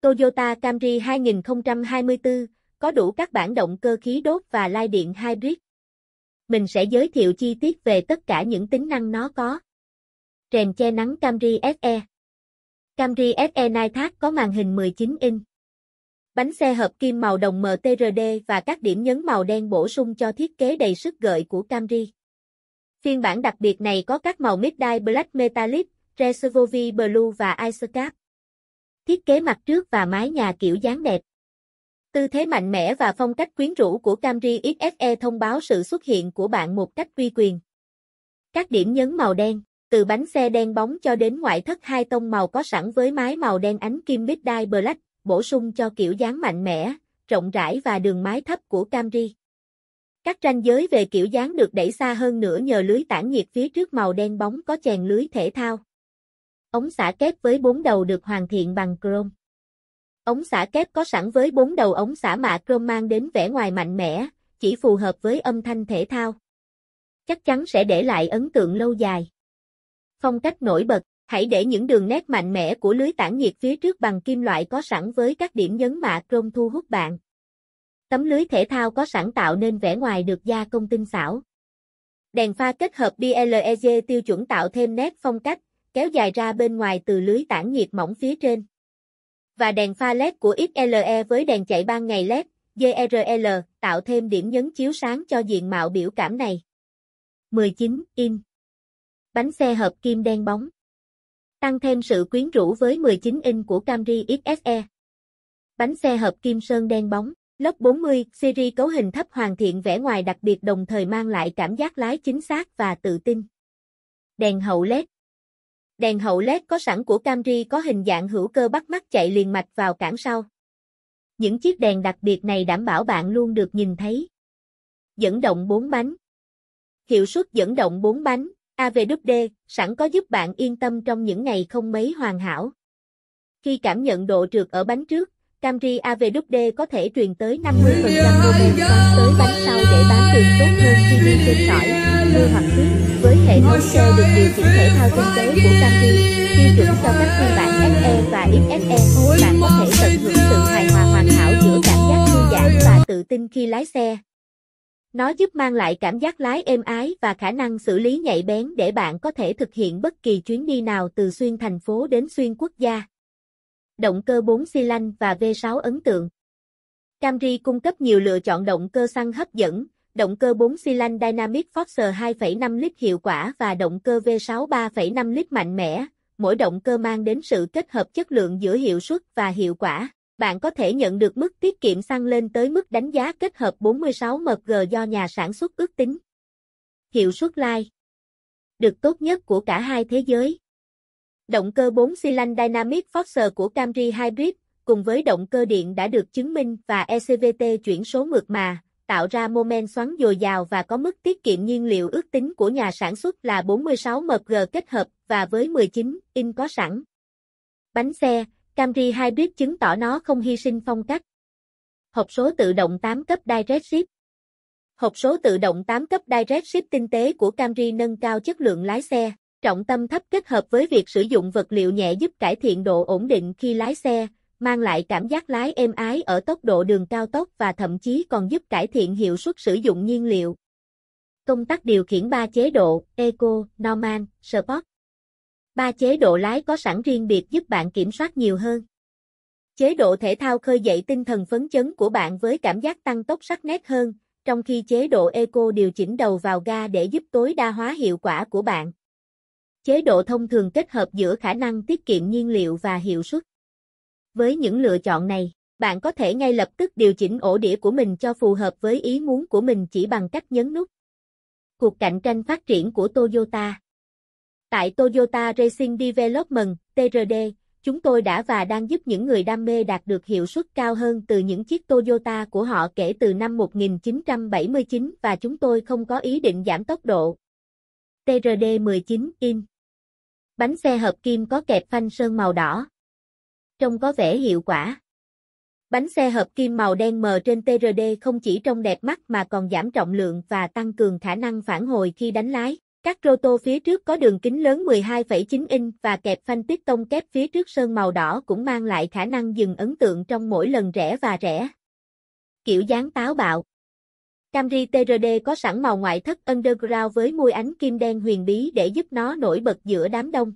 Toyota Camry 2024, có đủ các bản động cơ khí đốt và lai điện hybrid. Mình sẽ giới thiệu chi tiết về tất cả những tính năng nó có. Rèm che nắng Camry SE Camry SE Nighthawk có màn hình 19 inch. Bánh xe hợp kim màu đồng MTRD và các điểm nhấn màu đen bổ sung cho thiết kế đầy sức gợi của Camry. Phiên bản đặc biệt này có các màu Midnight Black Metallic, Reservoir Blue và Ice Cap thiết kế mặt trước và mái nhà kiểu dáng đẹp. Tư thế mạnh mẽ và phong cách quyến rũ của Camry XSE thông báo sự xuất hiện của bạn một cách uy quyền. Các điểm nhấn màu đen, từ bánh xe đen bóng cho đến ngoại thất hai tông màu có sẵn với mái màu đen ánh kim mid dye black, bổ sung cho kiểu dáng mạnh mẽ, rộng rãi và đường mái thấp của Camry. Các ranh giới về kiểu dáng được đẩy xa hơn nữa nhờ lưới tản nhiệt phía trước màu đen bóng có chèn lưới thể thao. Ống xả kép với bốn đầu được hoàn thiện bằng chrome. Ống xả kép có sẵn với bốn đầu ống xả mạ chrome mang đến vẻ ngoài mạnh mẽ, chỉ phù hợp với âm thanh thể thao. Chắc chắn sẽ để lại ấn tượng lâu dài. Phong cách nổi bật, hãy để những đường nét mạnh mẽ của lưới tản nhiệt phía trước bằng kim loại có sẵn với các điểm nhấn mạ chrome thu hút bạn. Tấm lưới thể thao có sẵn tạo nên vẻ ngoài được gia công tinh xảo. Đèn pha kết hợp DLEG tiêu chuẩn tạo thêm nét phong cách, kéo dài ra bên ngoài từ lưới tản nhiệt mỏng phía trên. Và đèn pha LED của XLE với đèn chạy ban ngày LED, GRL, tạo thêm điểm nhấn chiếu sáng cho diện mạo biểu cảm này. 19. In Bánh xe hợp kim đen bóng Tăng thêm sự quyến rũ với 19 in của Camry XSE. Bánh xe hợp kim sơn đen bóng Lớp 40, series cấu hình thấp hoàn thiện vẻ ngoài đặc biệt đồng thời mang lại cảm giác lái chính xác và tự tin. Đèn hậu LED, Đèn hậu LED có sẵn của Camry có hình dạng hữu cơ bắt mắt chạy liền mạch vào cản sau. Những chiếc đèn đặc biệt này đảm bảo bạn luôn được nhìn thấy. Dẫn động 4 bánh Hiệu suất dẫn động 4 bánh, AVD, sẵn có giúp bạn yên tâm trong những ngày không mấy hoàn hảo. Khi cảm nhận độ trượt ở bánh trước, Camry AVD có thể truyền tới 50% mô bán tới bánh sau để bán đường tốt hơn khi đi trên sỏi, mưa hoặc tuyết. Với hệ thống xe được điều chỉnh thể thao tinh tế của Camry, tiêu chuẩn cho các phiên bản SE và XSE, bạn có thể tận hưởng sự hài hòa hoàn hảo giữa cảm giác thư giãn và tự tin khi lái xe. Nó giúp mang lại cảm giác lái êm ái và khả năng xử lý nhạy bén để bạn có thể thực hiện bất kỳ chuyến đi nào từ xuyên thành phố đến xuyên quốc gia động cơ 4 xi lanh và V6 ấn tượng. Camry cung cấp nhiều lựa chọn động cơ xăng hấp dẫn, động cơ 4 xi lanh Dynamic Force 2,5 lít hiệu quả và động cơ V6 3,5 lít mạnh mẽ, mỗi động cơ mang đến sự kết hợp chất lượng giữa hiệu suất và hiệu quả. Bạn có thể nhận được mức tiết kiệm xăng lên tới mức đánh giá kết hợp 46 MG do nhà sản xuất ước tính. Hiệu suất lai Được tốt nhất của cả hai thế giới. Động cơ 4 xi lanh Dynamic Forcer của Camry Hybrid, cùng với động cơ điện đã được chứng minh và ECVT chuyển số mượt mà, tạo ra mô men xoắn dồi dào và có mức tiết kiệm nhiên liệu ước tính của nhà sản xuất là 46 mg kết hợp và với 19 in có sẵn. Bánh xe, Camry Hybrid chứng tỏ nó không hy sinh phong cách. Hộp số tự động 8 cấp Direct Ship Hộp số tự động 8 cấp Direct Ship tinh tế của Camry nâng cao chất lượng lái xe. Trọng tâm thấp kết hợp với việc sử dụng vật liệu nhẹ giúp cải thiện độ ổn định khi lái xe, mang lại cảm giác lái êm ái ở tốc độ đường cao tốc và thậm chí còn giúp cải thiện hiệu suất sử dụng nhiên liệu. Công tắc điều khiển 3 chế độ Eco, Normal, Sport. 3 chế độ lái có sẵn riêng biệt giúp bạn kiểm soát nhiều hơn. Chế độ thể thao khơi dậy tinh thần phấn chấn của bạn với cảm giác tăng tốc sắc nét hơn, trong khi chế độ Eco điều chỉnh đầu vào ga để giúp tối đa hóa hiệu quả của bạn chế độ thông thường kết hợp giữa khả năng tiết kiệm nhiên liệu và hiệu suất. Với những lựa chọn này, bạn có thể ngay lập tức điều chỉnh ổ đĩa của mình cho phù hợp với ý muốn của mình chỉ bằng cách nhấn nút. Cuộc cạnh tranh phát triển của Toyota Tại Toyota Racing Development, TRD, chúng tôi đã và đang giúp những người đam mê đạt được hiệu suất cao hơn từ những chiếc Toyota của họ kể từ năm 1979 và chúng tôi không có ý định giảm tốc độ. TRD 19 in Bánh xe hợp kim có kẹp phanh sơn màu đỏ. Trông có vẻ hiệu quả. Bánh xe hợp kim màu đen mờ trên TRD không chỉ trông đẹp mắt mà còn giảm trọng lượng và tăng cường khả năng phản hồi khi đánh lái. Các rô tô phía trước có đường kính lớn 12,9 inch và kẹp phanh tiết tông kép phía trước sơn màu đỏ cũng mang lại khả năng dừng ấn tượng trong mỗi lần rẽ và rẽ. Kiểu dáng táo bạo Camry TRD có sẵn màu ngoại thất underground với môi ánh kim đen huyền bí để giúp nó nổi bật giữa đám đông.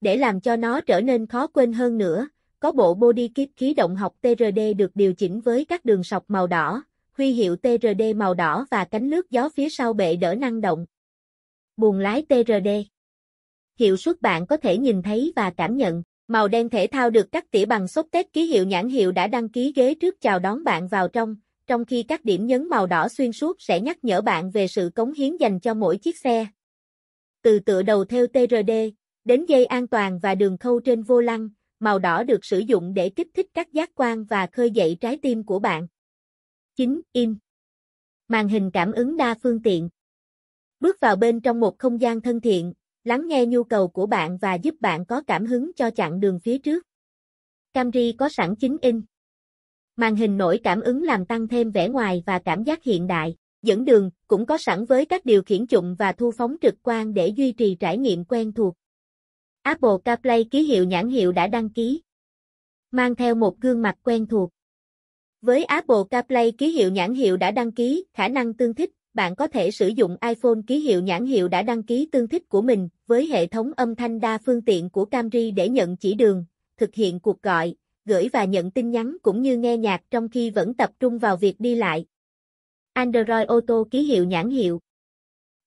Để làm cho nó trở nên khó quên hơn nữa, có bộ body kit khí động học TRD được điều chỉnh với các đường sọc màu đỏ, huy hiệu TRD màu đỏ và cánh lướt gió phía sau bệ đỡ năng động. Buồng lái TRD Hiệu suất bạn có thể nhìn thấy và cảm nhận, màu đen thể thao được cắt tỉa bằng xốp tết ký hiệu nhãn hiệu đã đăng ký ghế trước chào đón bạn vào trong, trong khi các điểm nhấn màu đỏ xuyên suốt sẽ nhắc nhở bạn về sự cống hiến dành cho mỗi chiếc xe. Từ tựa đầu theo TRD, đến dây an toàn và đường khâu trên vô lăng, màu đỏ được sử dụng để kích thích các giác quan và khơi dậy trái tim của bạn. 9. In Màn hình cảm ứng đa phương tiện Bước vào bên trong một không gian thân thiện, lắng nghe nhu cầu của bạn và giúp bạn có cảm hứng cho chặng đường phía trước. Camry có sẵn 9 in. Màn hình nổi cảm ứng làm tăng thêm vẻ ngoài và cảm giác hiện đại, dẫn đường cũng có sẵn với các điều khiển chụm và thu phóng trực quan để duy trì trải nghiệm quen thuộc. Apple CarPlay ký hiệu nhãn hiệu đã đăng ký. Mang theo một gương mặt quen thuộc. Với Apple CarPlay ký hiệu nhãn hiệu đã đăng ký, khả năng tương thích, bạn có thể sử dụng iPhone ký hiệu nhãn hiệu đã đăng ký tương thích của mình với hệ thống âm thanh đa phương tiện của Camry để nhận chỉ đường, thực hiện cuộc gọi, gửi và nhận tin nhắn cũng như nghe nhạc trong khi vẫn tập trung vào việc đi lại. Android Auto ký hiệu nhãn hiệu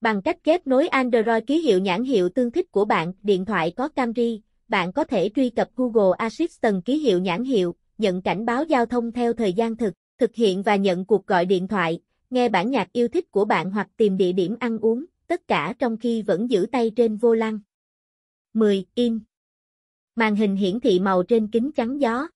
Bằng cách kết nối Android ký hiệu nhãn hiệu tương thích của bạn, điện thoại có Camry, bạn có thể truy cập Google Assistant ký hiệu nhãn hiệu, nhận cảnh báo giao thông theo thời gian thực, thực hiện và nhận cuộc gọi điện thoại, nghe bản nhạc yêu thích của bạn hoặc tìm địa điểm ăn uống, tất cả trong khi vẫn giữ tay trên vô lăng. 10. In Màn hình hiển thị màu trên kính chắn gió.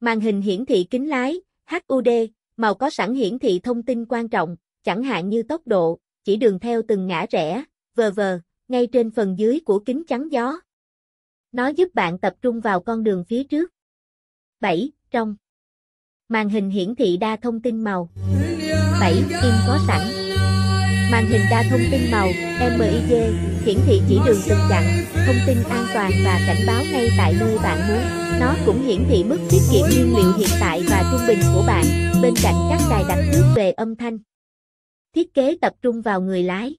Màn hình hiển thị kính lái, HUD, màu có sẵn hiển thị thông tin quan trọng, chẳng hạn như tốc độ, chỉ đường theo từng ngã rẽ, vờ vờ, ngay trên phần dưới của kính chắn gió. Nó giúp bạn tập trung vào con đường phía trước. 7. Trong Màn hình hiển thị đa thông tin màu 7. In có sẵn Màn hình đa thông tin màu MID hiển thị chỉ đường từng chặng, thông tin an toàn và cảnh báo ngay tại nơi bạn muốn. Nó cũng hiển thị mức tiết kiệm nhiên liệu hiện tại và trung bình của bạn, bên cạnh các đài đặt trước về âm thanh. Thiết kế tập trung vào người lái.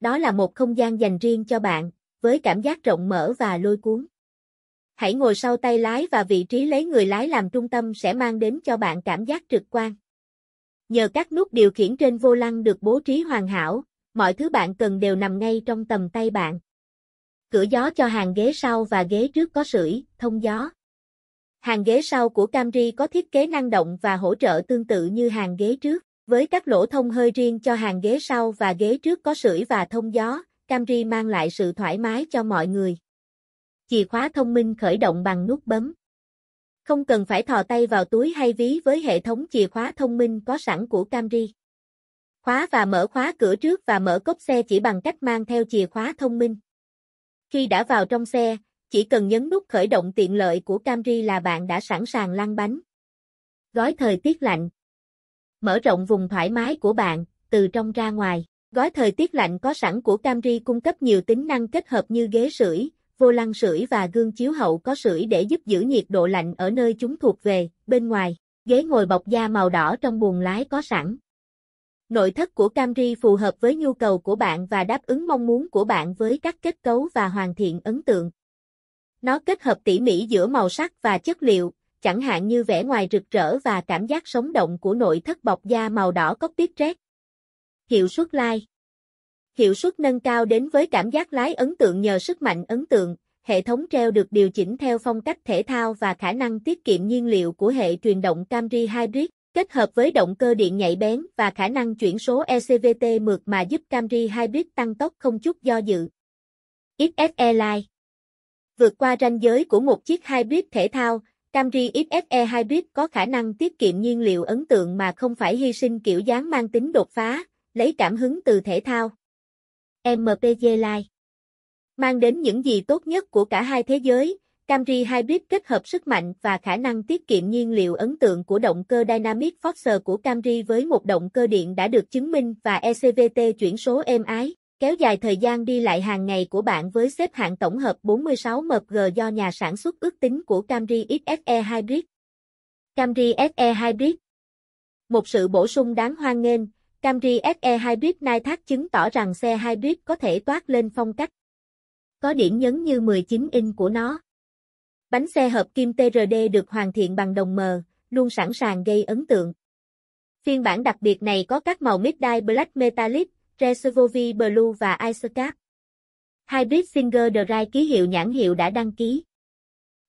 Đó là một không gian dành riêng cho bạn, với cảm giác rộng mở và lôi cuốn. Hãy ngồi sau tay lái và vị trí lấy người lái làm trung tâm sẽ mang đến cho bạn cảm giác trực quan. Nhờ các nút điều khiển trên vô lăng được bố trí hoàn hảo, mọi thứ bạn cần đều nằm ngay trong tầm tay bạn. Cửa gió cho hàng ghế sau và ghế trước có sưởi, thông gió. Hàng ghế sau của Camry có thiết kế năng động và hỗ trợ tương tự như hàng ghế trước, với các lỗ thông hơi riêng cho hàng ghế sau và ghế trước có sưởi và thông gió, Camry mang lại sự thoải mái cho mọi người. Chìa khóa thông minh khởi động bằng nút bấm. Không cần phải thò tay vào túi hay ví với hệ thống chìa khóa thông minh có sẵn của Camry. Khóa và mở khóa cửa trước và mở cốp xe chỉ bằng cách mang theo chìa khóa thông minh. Khi đã vào trong xe, chỉ cần nhấn nút khởi động tiện lợi của Camry là bạn đã sẵn sàng lăn bánh. Gói thời tiết lạnh Mở rộng vùng thoải mái của bạn, từ trong ra ngoài. Gói thời tiết lạnh có sẵn của Camry cung cấp nhiều tính năng kết hợp như ghế sưởi, vô lăng sưởi và gương chiếu hậu có sưởi để giúp giữ nhiệt độ lạnh ở nơi chúng thuộc về, bên ngoài, ghế ngồi bọc da màu đỏ trong buồng lái có sẵn. Nội thất của Camry phù hợp với nhu cầu của bạn và đáp ứng mong muốn của bạn với các kết cấu và hoàn thiện ấn tượng. Nó kết hợp tỉ mỉ giữa màu sắc và chất liệu, chẳng hạn như vẻ ngoài rực rỡ và cảm giác sống động của nội thất bọc da màu đỏ cốc tiếp rét. Hiệu suất lai like. Hiệu suất nâng cao đến với cảm giác lái ấn tượng nhờ sức mạnh ấn tượng, hệ thống treo được điều chỉnh theo phong cách thể thao và khả năng tiết kiệm nhiên liệu của hệ truyền động Camry Hybrid, kết hợp với động cơ điện nhạy bén và khả năng chuyển số ECVT mượt mà giúp Camry Hybrid tăng tốc không chút do dự. XS Airline Vượt qua ranh giới của một chiếc hybrid thể thao, Camry XSE Hybrid có khả năng tiết kiệm nhiên liệu ấn tượng mà không phải hy sinh kiểu dáng mang tính đột phá, lấy cảm hứng từ thể thao. MPG Live. Mang đến những gì tốt nhất của cả hai thế giới, Camry Hybrid kết hợp sức mạnh và khả năng tiết kiệm nhiên liệu ấn tượng của động cơ Dynamic Force của Camry với một động cơ điện đã được chứng minh và ECVT chuyển số êm ái, kéo dài thời gian đi lại hàng ngày của bạn với xếp hạng tổng hợp 46 MG do nhà sản xuất ước tính của Camry XFE Hybrid. Camry SE Hybrid Một sự bổ sung đáng hoan nghênh, Camry SE Hybrid nai thác chứng tỏ rằng xe hybrid có thể toát lên phong cách. Có điểm nhấn như 19 inch của nó. Bánh xe hợp kim TRD được hoàn thiện bằng đồng mờ, luôn sẵn sàng gây ấn tượng. Phiên bản đặc biệt này có các màu Midnight Black Metallic, Reservoir Blue và Icecap. Hybrid Finger Drive ký hiệu nhãn hiệu đã đăng ký.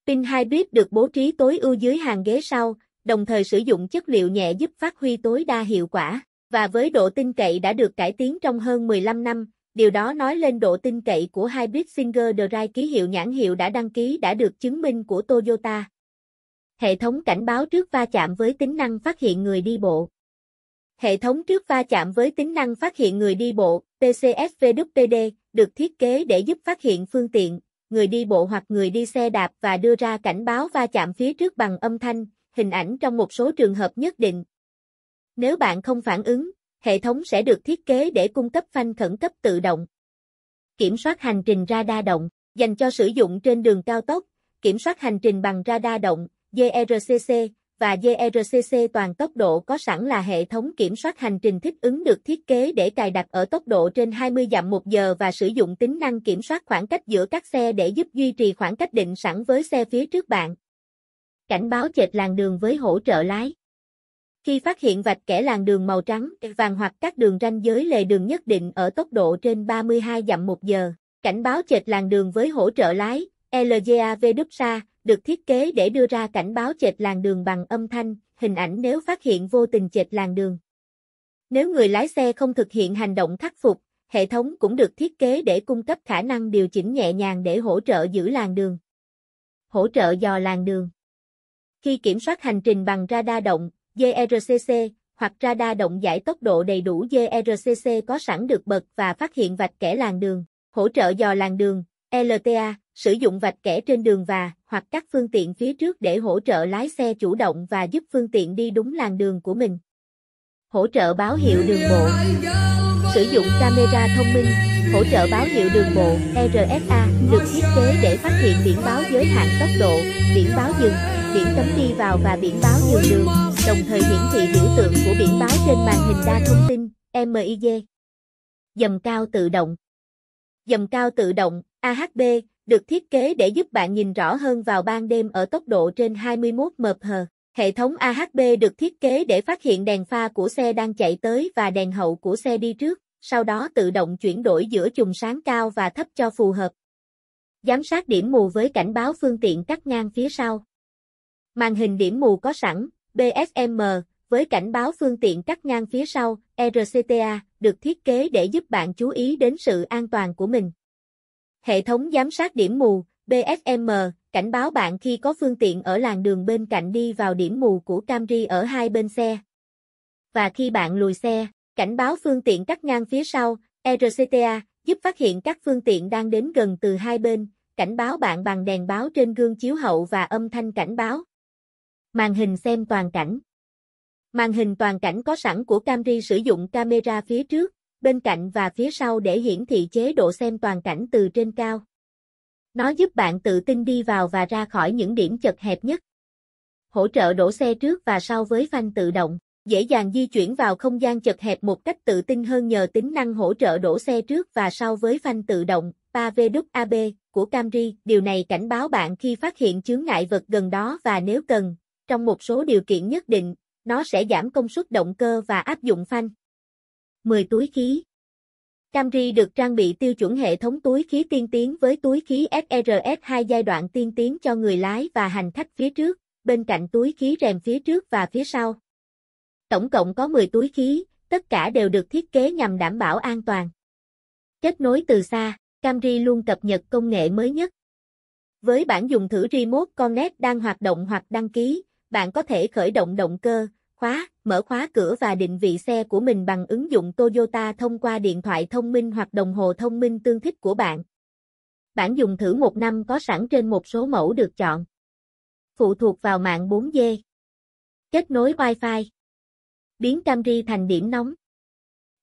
Pin hybrid được bố trí tối ưu dưới hàng ghế sau, đồng thời sử dụng chất liệu nhẹ giúp phát huy tối đa hiệu quả và với độ tin cậy đã được cải tiến trong hơn 15 năm, điều đó nói lên độ tin cậy của hybrid Singer Drive ký hiệu nhãn hiệu đã đăng ký đã được chứng minh của Toyota. Hệ thống cảnh báo trước va chạm với tính năng phát hiện người đi bộ. Hệ thống trước va chạm với tính năng phát hiện người đi bộ, PCSVWPD, được thiết kế để giúp phát hiện phương tiện, người đi bộ hoặc người đi xe đạp và đưa ra cảnh báo va chạm phía trước bằng âm thanh, hình ảnh trong một số trường hợp nhất định, nếu bạn không phản ứng, hệ thống sẽ được thiết kế để cung cấp phanh khẩn cấp tự động. Kiểm soát hành trình radar động, dành cho sử dụng trên đường cao tốc, kiểm soát hành trình bằng radar động, GRCC, và GRCC toàn tốc độ có sẵn là hệ thống kiểm soát hành trình thích ứng được thiết kế để cài đặt ở tốc độ trên 20 dặm một giờ và sử dụng tính năng kiểm soát khoảng cách giữa các xe để giúp duy trì khoảng cách định sẵn với xe phía trước bạn. Cảnh báo chệch làn đường với hỗ trợ lái khi phát hiện vạch kẻ làn đường màu trắng, vàng hoặc các đường ranh giới lề đường nhất định ở tốc độ trên 32 dặm một giờ, cảnh báo chệch làn đường với hỗ trợ lái, LGAVWSA, được thiết kế để đưa ra cảnh báo chệch làn đường bằng âm thanh, hình ảnh nếu phát hiện vô tình chệch làn đường. Nếu người lái xe không thực hiện hành động khắc phục, hệ thống cũng được thiết kế để cung cấp khả năng điều chỉnh nhẹ nhàng để hỗ trợ giữ làn đường. Hỗ trợ dò làn đường. Khi kiểm soát hành trình bằng radar động, GRCC, hoặc radar động giải tốc độ đầy đủ GRCC có sẵn được bật và phát hiện vạch kẻ làn đường, hỗ trợ dò làn đường, LTA, sử dụng vạch kẻ trên đường và hoặc các phương tiện phía trước để hỗ trợ lái xe chủ động và giúp phương tiện đi đúng làn đường của mình. Hỗ trợ báo hiệu đường bộ. Sử dụng camera thông minh, hỗ trợ báo hiệu đường bộ RSA được thiết kế để phát hiện biển báo giới hạn tốc độ, biển báo dừng, biển cấm đi vào và biển báo nhường đường đồng thời hiển thị biểu tượng của biển báo trên màn hình đa thông tin, MIG. Dầm cao tự động Dầm cao tự động, AHB, được thiết kế để giúp bạn nhìn rõ hơn vào ban đêm ở tốc độ trên 21 mph. Hệ thống AHB được thiết kế để phát hiện đèn pha của xe đang chạy tới và đèn hậu của xe đi trước, sau đó tự động chuyển đổi giữa chùm sáng cao và thấp cho phù hợp. Giám sát điểm mù với cảnh báo phương tiện cắt ngang phía sau. Màn hình điểm mù có sẵn, BSM, với cảnh báo phương tiện cắt ngang phía sau, RCTA, được thiết kế để giúp bạn chú ý đến sự an toàn của mình. Hệ thống giám sát điểm mù, BSM, cảnh báo bạn khi có phương tiện ở làn đường bên cạnh đi vào điểm mù của Camry ở hai bên xe. Và khi bạn lùi xe, cảnh báo phương tiện cắt ngang phía sau, RCTA, giúp phát hiện các phương tiện đang đến gần từ hai bên, cảnh báo bạn bằng đèn báo trên gương chiếu hậu và âm thanh cảnh báo. Màn hình xem toàn cảnh. Màn hình toàn cảnh có sẵn của Camry sử dụng camera phía trước, bên cạnh và phía sau để hiển thị chế độ xem toàn cảnh từ trên cao. Nó giúp bạn tự tin đi vào và ra khỏi những điểm chật hẹp nhất. Hỗ trợ đổ xe trước và sau với phanh tự động, dễ dàng di chuyển vào không gian chật hẹp một cách tự tin hơn nhờ tính năng hỗ trợ đổ xe trước và sau với phanh tự động 3VWAB của Camry. Điều này cảnh báo bạn khi phát hiện chướng ngại vật gần đó và nếu cần, trong một số điều kiện nhất định, nó sẽ giảm công suất động cơ và áp dụng phanh. 10 túi khí Camry được trang bị tiêu chuẩn hệ thống túi khí tiên tiến với túi khí SRS2 giai đoạn tiên tiến cho người lái và hành khách phía trước, bên cạnh túi khí rèm phía trước và phía sau. Tổng cộng có 10 túi khí, tất cả đều được thiết kế nhằm đảm bảo an toàn. Kết nối từ xa, Camry luôn cập nhật công nghệ mới nhất. Với bản dùng thử Remote Connect đang hoạt động hoặc đăng ký, bạn có thể khởi động động cơ, khóa, mở khóa cửa và định vị xe của mình bằng ứng dụng Toyota thông qua điện thoại thông minh hoặc đồng hồ thông minh tương thích của bạn. Bản dùng thử một năm có sẵn trên một số mẫu được chọn. Phụ thuộc vào mạng 4G. Kết nối Wi-Fi. Biến Camry thành điểm nóng.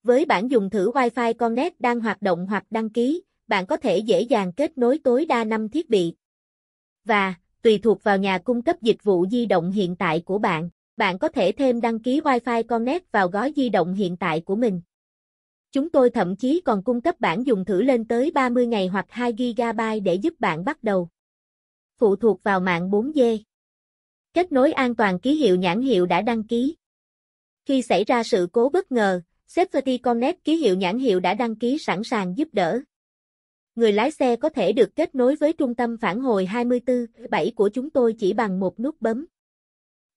Với bản dùng thử Wi-Fi Connect đang hoạt động hoặc đăng ký, bạn có thể dễ dàng kết nối tối đa 5 thiết bị. Và, tùy thuộc vào nhà cung cấp dịch vụ di động hiện tại của bạn. Bạn có thể thêm đăng ký Wi-Fi Connect vào gói di động hiện tại của mình. Chúng tôi thậm chí còn cung cấp bản dùng thử lên tới 30 ngày hoặc 2GB để giúp bạn bắt đầu. Phụ thuộc vào mạng 4G. Kết nối an toàn ký hiệu nhãn hiệu đã đăng ký. Khi xảy ra sự cố bất ngờ, Safety Connect ký hiệu nhãn hiệu đã đăng ký sẵn sàng giúp đỡ người lái xe có thể được kết nối với trung tâm phản hồi 24/7 của chúng tôi chỉ bằng một nút bấm.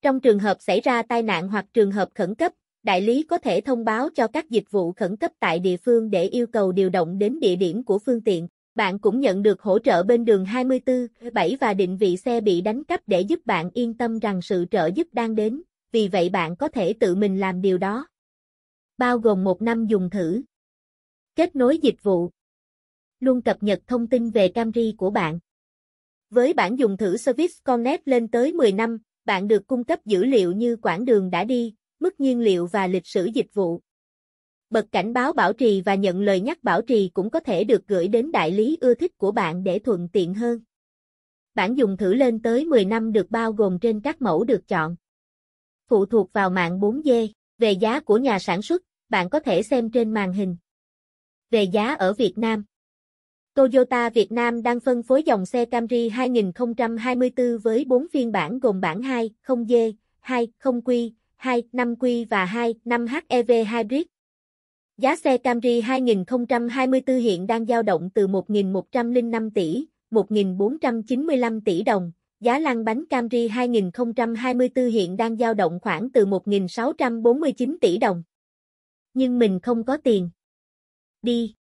Trong trường hợp xảy ra tai nạn hoặc trường hợp khẩn cấp, đại lý có thể thông báo cho các dịch vụ khẩn cấp tại địa phương để yêu cầu điều động đến địa điểm của phương tiện. Bạn cũng nhận được hỗ trợ bên đường 24/7 và định vị xe bị đánh cắp để giúp bạn yên tâm rằng sự trợ giúp đang đến, vì vậy bạn có thể tự mình làm điều đó. Bao gồm một năm dùng thử. Kết nối dịch vụ luôn cập nhật thông tin về Camry của bạn. Với bản dùng thử Service Connect lên tới 10 năm, bạn được cung cấp dữ liệu như quãng đường đã đi, mức nhiên liệu và lịch sử dịch vụ. Bật cảnh báo bảo trì và nhận lời nhắc bảo trì cũng có thể được gửi đến đại lý ưa thích của bạn để thuận tiện hơn. Bản dùng thử lên tới 10 năm được bao gồm trên các mẫu được chọn. Phụ thuộc vào mạng 4G, về giá của nhà sản xuất, bạn có thể xem trên màn hình. Về giá ở Việt Nam Toyota Việt Nam đang phân phối dòng xe Camry 2024 với 4 phiên bản gồm bản 2, 0D, 2, 0Q, 2, 5Q và 2, 5HEV Hybrid. Giá xe Camry 2024 hiện đang dao động từ 1.105 tỷ, 1.495 tỷ đồng. Giá lăn bánh Camry 2024 hiện đang dao động khoảng từ 1.649 tỷ đồng. Nhưng mình không có tiền. Đi.